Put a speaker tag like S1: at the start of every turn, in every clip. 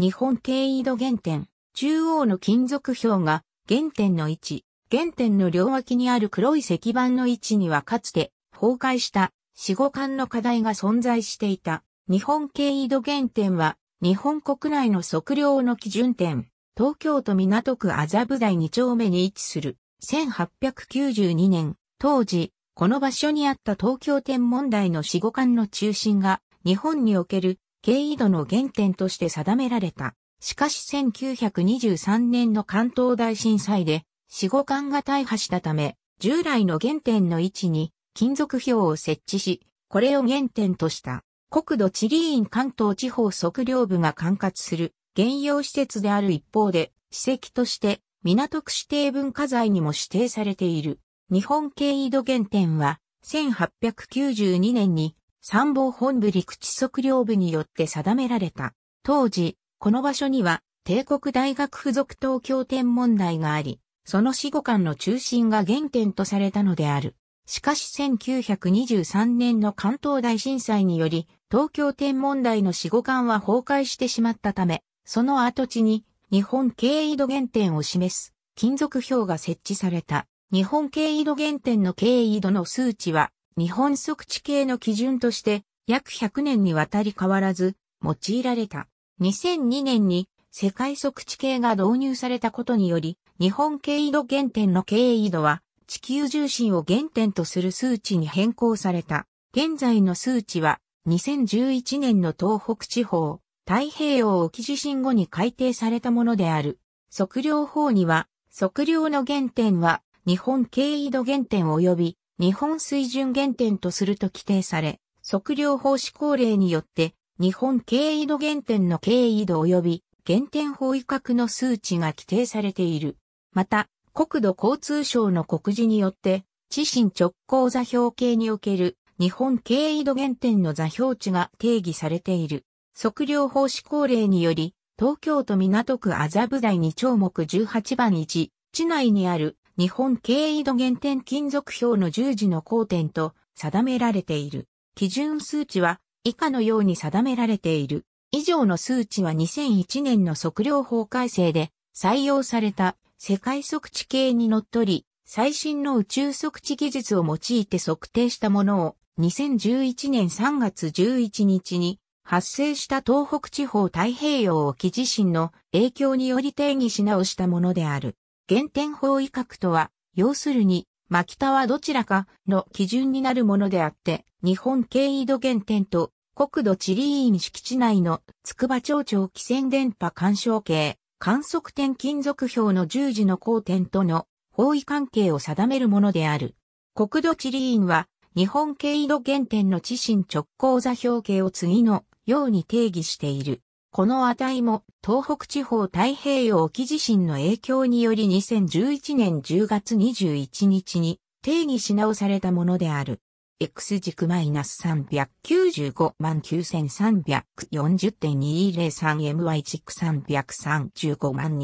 S1: 日本経緯度原点、中央の金属表が原点の位置、原点の両脇にある黒い石板の位置にはかつて崩壊した死後間の課題が存在していた。日本経緯度原点は日本国内の測量の基準点、東京都港区麻布台2丁目に位置する1892年、当時、この場所にあった東京天文台の死後間の中心が日本における経緯度の原点として定められた。しかし1923年の関東大震災で、死後間が大破したため、従来の原点の位置に金属標を設置し、これを原点とした。国土地理院関東地方測量部が管轄する原用施設である一方で、史跡として港区指定文化財にも指定されている。日本経緯度原点は、1892年に参謀本部陸地測量部によって定められた。当時、この場所には帝国大学附属東京天文台があり、その死後間の中心が原点とされたのである。しかし1923年の関東大震災により、東京天文台の死後間は崩壊してしまったため、その跡地に日本経緯度原点を示す金属表が設置された。日本経緯度原点の経緯度の数値は日本測地系の基準として約100年にわたり変わらず用いられた。2002年に世界測地系が導入されたことにより、日本経緯度原点の経緯度は地球重心を原点とする数値に変更された。現在の数値は2011年の東北地方、太平洋沖地震後に改定されたものである。測量法には、測量の原点は日本経緯度原点及び日本水準原点とすると規定され、測量法施行令によって、日本経緯度原点の経緯度及び原点法威格の数値が規定されている。また、国土交通省の告示によって、地震直行座標系における日本経緯度原点の座標値が定義されている。測量法施行令により、東京都港区麻布台2丁目18番1、地内にある日本経緯度減点金属表の十字の交点と定められている。基準数値は以下のように定められている。以上の数値は2001年の測量法改正で採用された世界測地計にのっとり、最新の宇宙測地技術を用いて測定したものを2011年3月11日に発生した東北地方太平洋沖地震の影響により定義し直したものである。原点法威格とは、要するに、真田はどちらかの基準になるものであって、日本経緯度原点と国土地理院敷地内の筑波町長汽船電波干渉計、観測点金属表の十字の交点との方位関係を定めるものである。国土地理院は日本経緯度原点の地震直行座標系を次のように定義している。この値も東北地方太平洋沖地震の影響により2011年10月21日に定義し直されたものである。X 軸マイナス395万9340.203 MY 軸335万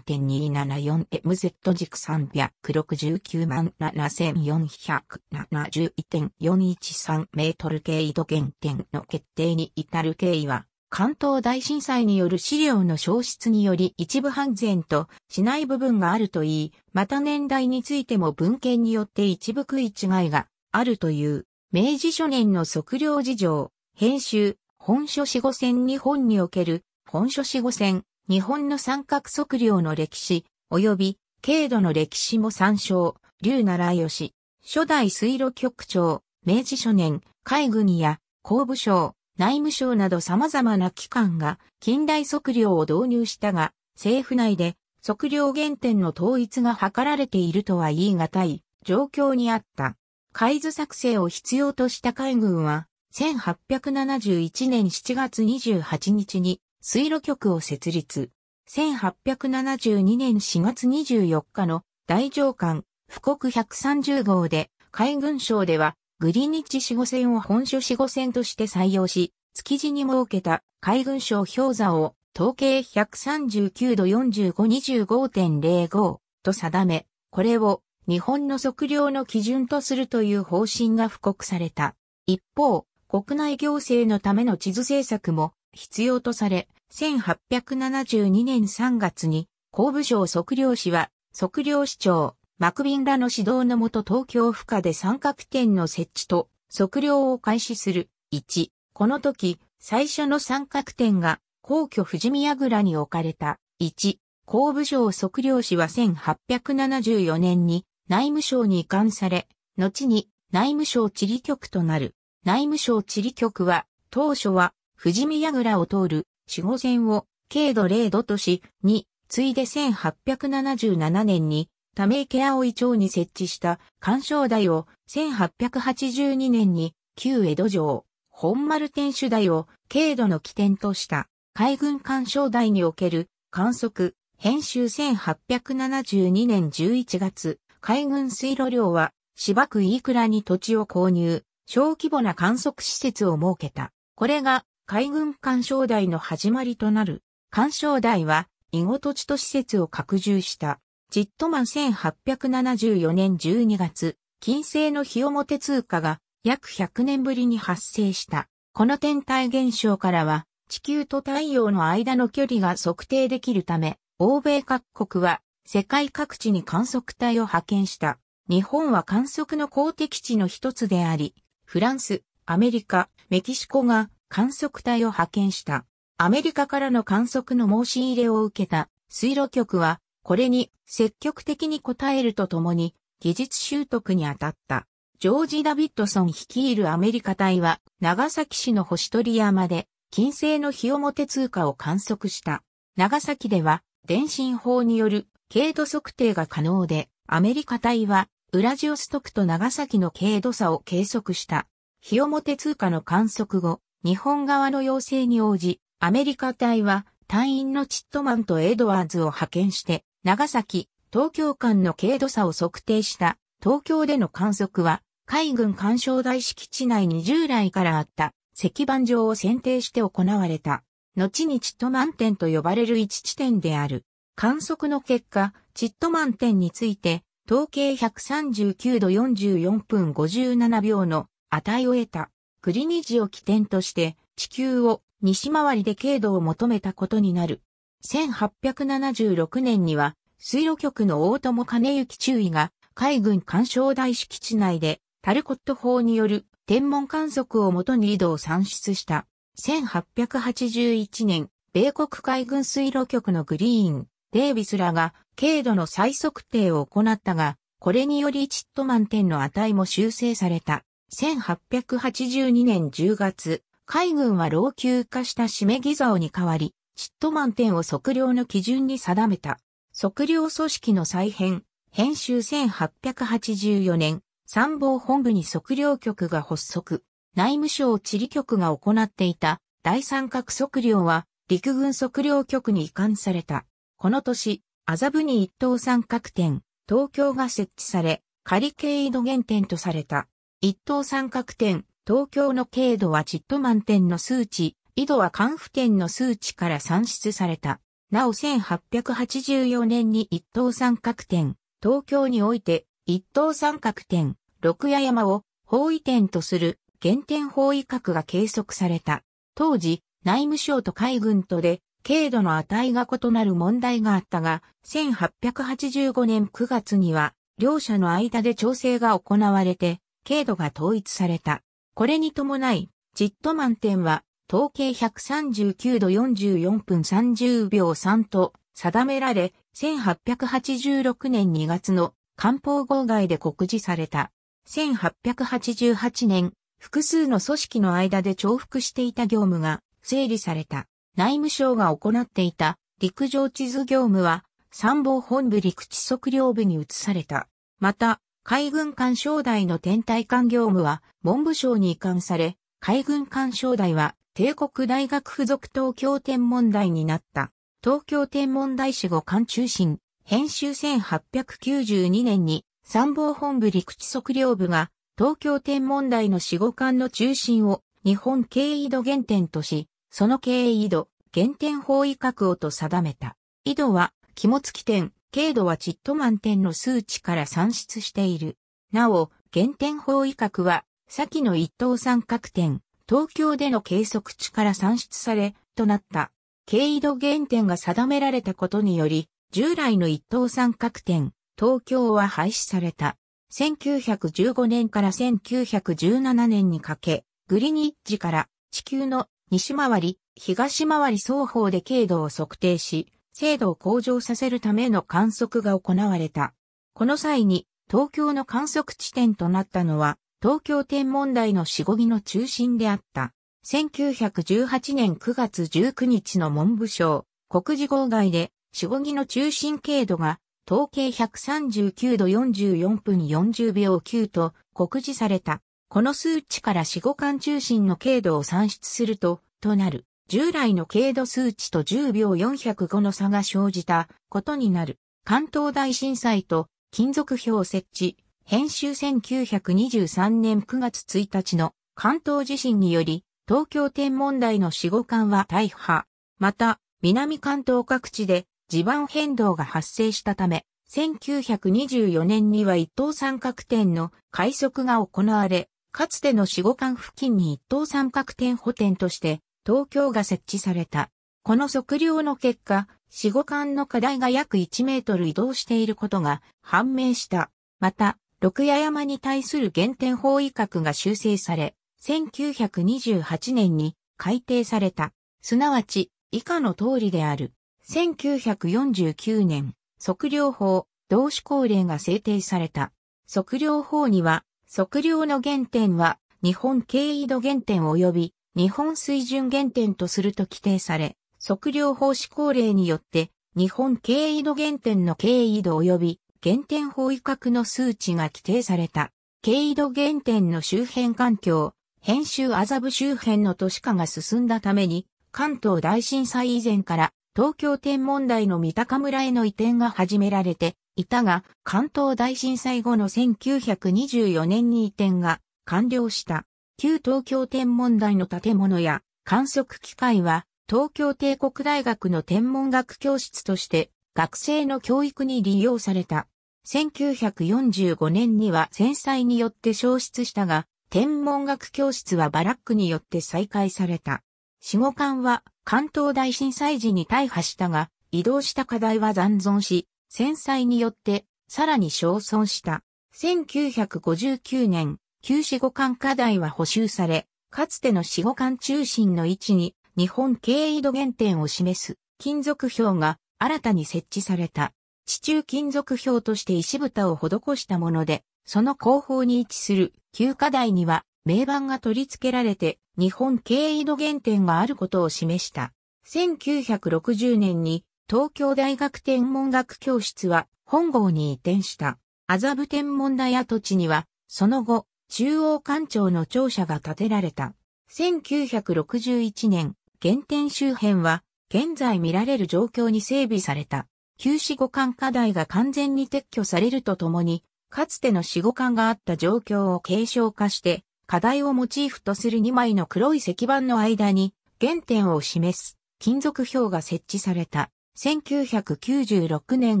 S1: 2854.274MZ 軸369万7471.413メートル経緯度原点の決定に至る経緯は関東大震災による資料の消失により一部半然としない部分があるといい、また年代についても文献によって一部食い違いがあるという、明治初年の測量事情、編集、本書四五線日本における、本書四五線、日本の三角測量の歴史、及び、軽度の歴史も参照、竜奈良義、初代水路局長、明治初年、海軍や、工部省、内務省など様々な機関が近代測量を導入したが、政府内で測量原点の統一が図られているとは言い難い状況にあった。海図作成を必要とした海軍は、1871年7月28日に水路局を設立。1872年4月24日の大上官、布告130号で海軍省ではグリニッチ死後戦を本所死後戦として採用し、築地に設けた海軍省氷座を統計139度4525.05と定め、これを日本の測量の基準とするという方針が布告された。一方、国内行政のための地図政策も必要とされ、1872年3月に、工部省測量士は測量士長、マクビンらの指導のもと東京府下で三角点の設置と測量を開始する。1、この時、最初の三角点が皇居富士宮倉に置かれた。1、工部省測量士は1874年に内務省に移管され、後に内務省地理局となる。内務省地理局は、当初は富士宮倉を通る四五線を軽度0度とし、2、ついで1877年にため池葵町に設置した干賞台を1882年に旧江戸城、本丸天守台を軽度の起点とした海軍干賞台における観測、編集1872年11月、海軍水路量は芝区飯倉に土地を購入、小規模な観測施設を設けた。これが海軍鑑賞台の始まりとなる。干渉台は、囲碁土地と施設を拡充した。ジットマン1874年12月、金星の日表通過が約100年ぶりに発生した。この天体現象からは、地球と太陽の間の距離が測定できるため、欧米各国は世界各地に観測隊を派遣した。日本は観測の公的地の一つであり、フランス、アメリカ、メキシコが観測隊を派遣した。アメリカからの観測の申し入れを受けた水路局はこれに積極的に応えるとともに、技術習得に当たった。ジョージ・ダビッドソン率いるアメリカ隊は、長崎市の星取山で、金星の日表通過を観測した。長崎では、電信法による経度測定が可能で、アメリカ隊は、ウラジオストクと長崎の経度差を計測した。日表通過の観測後、日本側の要請に応じ、アメリカ隊は隊員のチットマンとエドワーズを派遣して、長崎、東京間の軽度差を測定した東京での観測は、海軍干渉台敷地内に従来からあった石板上を選定して行われた。後にチット満点と呼ばれる一地点である。観測の結果、チット満点について、統計139度44分57秒の値を得た。クリニジを起点として、地球を西回りで経度を求めたことになる。1876年には、水路局の大友兼行中尉が、海軍干渉大敷地内で、タルコット法による天文観測をもとに井戸を算出した。1881年、米国海軍水路局のグリーン、デイビスらが、軽度の再測定を行ったが、これによりチット満点の値も修正された。1882年10月、海軍は老朽化した締め偽造に代わり、チットマン点を測量の基準に定めた。測量組織の再編、編集1884年、参謀本部に測量局が発足、内務省地理局が行っていた第三角測量は陸軍測量局に移管された。この年、麻布に一等三角点、東京が設置され、仮経緯度原点とされた。一等三角点、東京の経度はチットマン点の数値、井戸は関府店の数値から算出された。なお1884年に一等三角点、東京において一等三角点、六夜山を方位点とする原点方位角が計測された。当時、内務省と海軍とで、軽度の値が異なる問題があったが、1885年9月には、両者の間で調整が行われて、軽度が統一された。これに伴い、ジットマン点は、統計139度44分30秒3と定められ、1886年2月の漢方号外で告示された。1888年、複数の組織の間で重複していた業務が整理された。内務省が行っていた陸上地図業務は参謀本部陸地測量部に移された。また、海軍艦省台の天体艦業務は文部省に移管され、海軍艦省台は帝国大学附属東京天文台になった。東京天文台史後館中心、編集1892年に参謀本部陸地測量部が東京天文台の死後館の中心を日本経緯度原点とし、その経緯度、原点方位角をと定めた。緯度は、肝付点、経度はチット満点の数値から算出している。なお、原点方位角は、先の一等三角点、東京での計測値から算出され、となった、経緯度原点が定められたことにより、従来の一等三角点、東京は廃止された。1915年から1917年にかけ、グリニッジから地球の西回り、東回り双方で経度を測定し、精度を向上させるための観測が行われた。この際に、東京の観測地点となったのは、東京天文台のしごぎの中心であった。1918年9月19日の文部省、国事号外で、しごぎの中心経度が、統計139度44分40秒9と告示された。この数値から死後間中心の経度を算出すると、となる。従来の経度数値と10秒405の差が生じたことになる。関東大震災と金属表設置、編集1923年9月1日の関東地震により、東京天文台の死後間は大破。また、南関東各地で地盤変動が発生したため、1924年には一等三角点の快速が行われ、かつての死後間付近に一等三角点補点として東京が設置された。この測量の結果、死後間の課題が約1メートル移動していることが判明した。また、六夜山に対する原点法威学が修正され、1928年に改定された。すなわち、以下の通りである。1949年、測量法、同志高齢が制定された。測量法には、測量の原点は、日本経緯度原点及び、日本水準原点とすると規定され、測量法施行令によって、日本経緯度原点の経緯度及び、原点方位角の数値が規定された。経緯度原点の周辺環境、編集麻布周辺の都市化が進んだために、関東大震災以前から東京天文台の三鷹村への移転が始められていたが、関東大震災後の1924年に移転が完了した。旧東京天文台の建物や観測機械は、東京帝国大学の天文学教室として学生の教育に利用された。1945年には戦災によって消失したが、天文学教室はバラックによって再開された。死後館は関東大震災時に大破したが、移動した課題は残存し、戦災によってさらに消損した。1959年、旧死後館課題は補修され、かつての死後館中心の位置に日本経緯度原点を示す金属表が新たに設置された。地中金属表として石蓋を施したもので、その後方に位置する旧課題には名板が取り付けられて日本経緯度原点があることを示した。1960年に東京大学天文学教室は本郷に移転した。麻布天文台跡地には、その後、中央官庁の庁舎が建てられた。1961年、原点周辺は、現在見られる状況に整備された。旧死五巻課題が完全に撤去されるとともに、かつての死後巻があった状況を継承化して、課題をモチーフとする2枚の黒い石板の間に、原点を示す金属表が設置された。1996年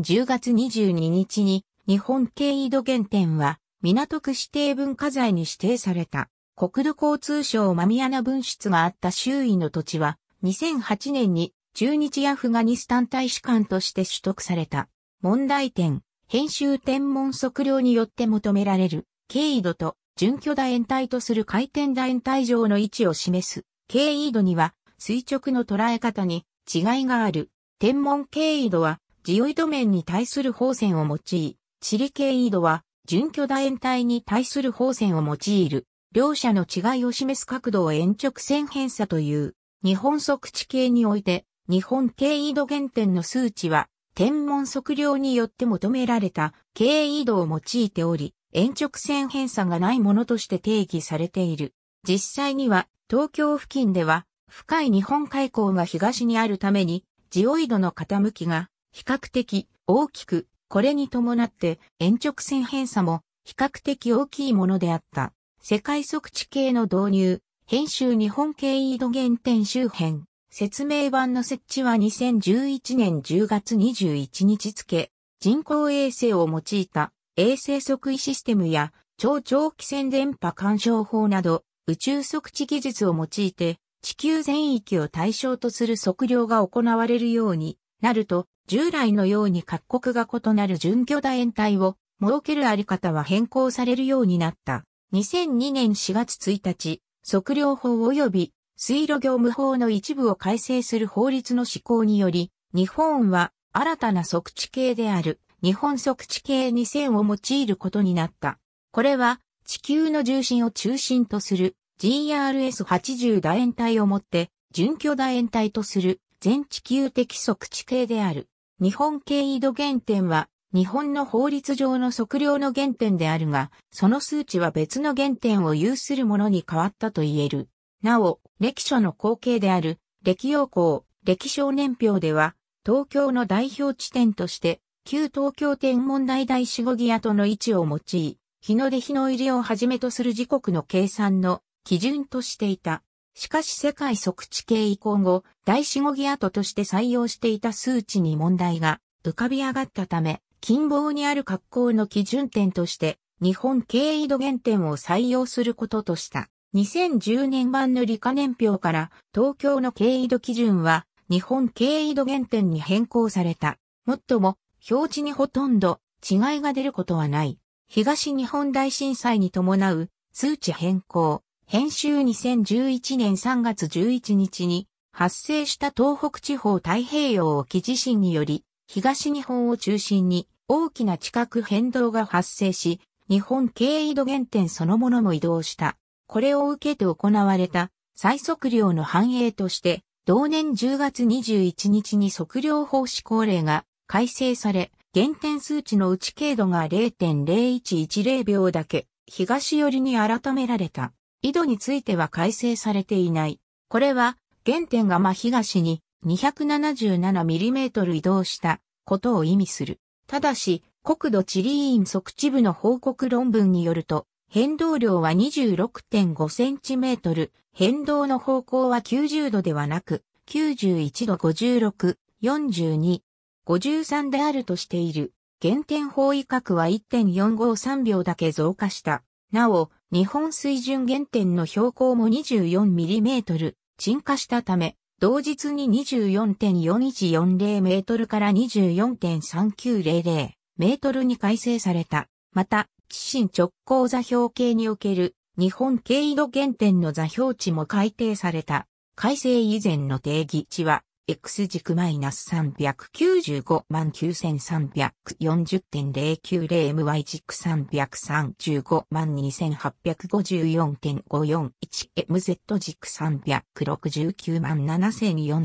S1: 10月22日に、日本経緯度原点は、港区指定文化財に指定された。国土交通省間宮名分室があった周囲の土地は、2008年に中日アフガニスタン大使館として取得された、問題点、編集天文測量によって求められる、経緯度と、準巨大円体とする回転大円体上の位置を示す、経緯度には、垂直の捉え方に違いがある。天文経緯度は、ジオイド面に対する方線を用い、地理経緯度は、準巨大円体に対する方線を用いる。両者の違いを示す角度を延直線偏差という、日本測地形において、日本経緯度原点の数値は、天文測量によって求められた経緯度を用いており、延直線偏差がないものとして定義されている。実際には、東京付近では、深い日本海溝が東にあるために、ジオイドの傾きが比較的大きく、これに伴って延直線偏差も比較的大きいものであった。世界測地系の導入、編集日本経緯度原点周辺、説明版の設置は2011年10月21日付、人工衛星を用いた衛星測位システムや超長期線電波干渉法など宇宙測地技術を用いて地球全域を対象とする測量が行われるようになると従来のように各国が異なる準巨大円体を設けるあり方は変更されるようになった。2002年4月1日、測量法及び水路業務法の一部を改正する法律の施行により、日本は新たな測地系である日本測地系2000を用いることになった。これは地球の重心を中心とする GRS80 楕円体をもって準拠楕円体とする全地球的測地系である。日本経緯度原点は日本の法律上の測量の原点であるが、その数値は別の原点を有するものに変わったと言える。なお、歴書の後継である、歴陽校、歴少年表では、東京の代表地点として、旧東京天文台大四五ぎ跡との位置を用い、日の出日の入りをはじめとする時刻の計算の基準としていた。しかし世界測地系移行後、大四ごぎ跡として採用していた数値に問題が浮かび上がったため、近傍にある格好の基準点として、日本経緯度原点を採用することとした。2010年版の理科年表から東京の経緯度基準は日本経緯度原点に変更された。もっとも表地にほとんど違いが出ることはない。東日本大震災に伴う数値変更。編集2011年3月11日に発生した東北地方太平洋沖地震により東日本を中心に大きな地殻変動が発生し日本経緯度原点そのものも移動した。これを受けて行われた最測量の反映として、同年10月21日に測量法施行令が改正され、原点数値の内経度が0.0110秒だけ東寄りに改められた。緯度については改正されていない。これは原点が真東に 277mm 移動したことを意味する。ただし、国土地理院測地部の報告論文によると、変動量は 26.5cm、変動の方向は90度ではなく、91度56、42、53であるとしている。減点方位角は1.453秒だけ増加した。なお、日本水準原点の標高も 24mm、沈下したため、同日に 24.4140m から 24.3900m に改正された。また、地震直行座標系における日本経緯度原点の座標値も改定された。改正以前の定義値は、X 軸 -3959340.090MY 軸 3352854.541MZ 軸3 6 9 7 4 7 1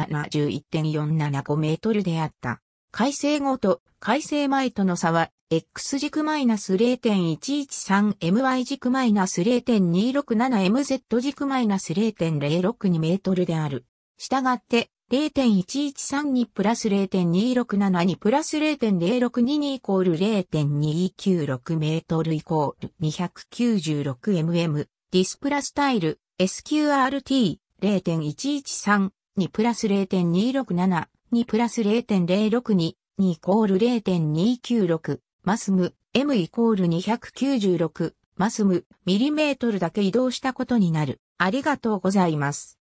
S1: 4 7 5ルであった。改正後と改正前との差は X 軸 -0.113My 軸 -0.267MZ 軸 -0.062 メートルである。したがって、0.1132プラス0.2672プラス0.0622イコール0.296メートルイコール 296mm ディスプラスタイル SQRT 0.113にプラス0.267にプラス0.062にイコール0.296マスム、m イコール296、マスム、ミリメートルだけ移動したことになる。ありがとうございます。